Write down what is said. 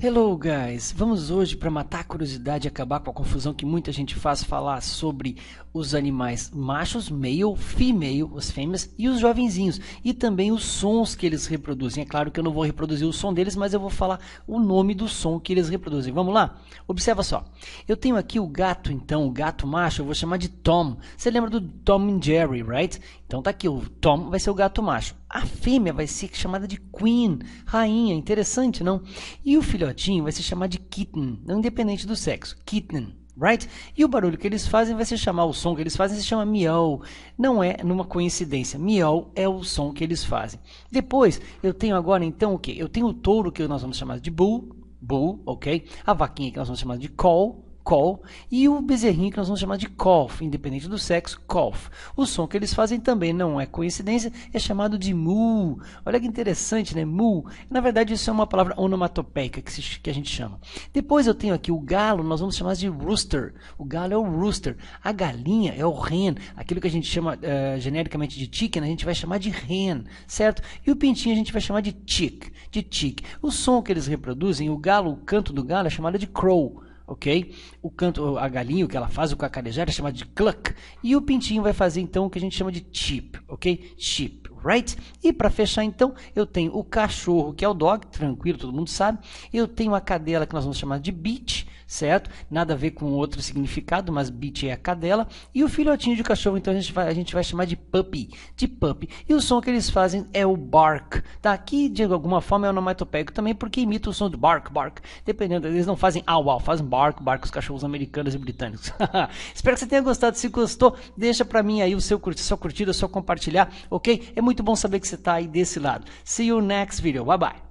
Hello guys, vamos hoje para matar a curiosidade e acabar com a confusão que muita gente faz falar sobre os animais machos, male, female, os fêmeas e os jovenzinhos e também os sons que eles reproduzem. É claro que eu não vou reproduzir o som deles, mas eu vou falar o nome do som que eles reproduzem. Vamos lá? Observa só. Eu tenho aqui o gato então, o gato macho, eu vou chamar de Tom. Você lembra do Tom and Jerry, right? Então tá aqui, o Tom vai ser o gato macho a fêmea vai ser chamada de Queen, rainha, interessante, não? E o filhotinho vai se chamar de Kitten, não independente do sexo, Kitten, right? E o barulho que eles fazem vai se chamar, o som que eles fazem se chama miau. Não é numa coincidência, miau é o som que eles fazem. Depois, eu tenho agora então o que? Eu tenho o touro que nós vamos chamar de bull, bull, ok? A vaquinha que nós vamos chamar de call, call, e o bezerrinho que nós vamos chamar de cough, independente do sexo, cough. O som que eles fazem também não é coincidência, é chamado de mu. Olha que interessante, né? Mu. Na verdade, isso é uma palavra onomatopeica que, se, que a gente chama. Depois eu tenho aqui o galo, nós vamos chamar de rooster. O galo é o rooster. A galinha é o hen. Aquilo que a gente chama uh, genericamente de chicken, a gente vai chamar de hen, certo? E o pintinho a gente vai chamar de chick, de chick. O som que eles reproduzem, o galo, o canto do galo é chamado de crow ok? O canto, a galinha, o que ela faz, o cacarejar é chamado de cluck. E o pintinho vai fazer então o que a gente chama de chip, ok? Chip, right? E para fechar então, eu tenho o cachorro, que é o dog, tranquilo, todo mundo sabe. Eu tenho a cadela, que nós vamos chamar de beach, certo? Nada a ver com outro significado, mas bit é a cadela. E o filhotinho de cachorro, então a gente vai, a gente vai chamar de puppy, de puppy. E o som que eles fazem é o bark, tá? Aqui, de alguma forma, é onomatopeico também, porque imita o som do bark, bark. Dependendo, eles não fazem au, au, fazem bark, bark, os cachorros americanos e britânicos. Espero que você tenha gostado. Se gostou, deixa pra mim aí o seu curtir, sua curtida, só compartilhar, ok? É muito bom saber que você tá aí desse lado. See you next video. Bye bye.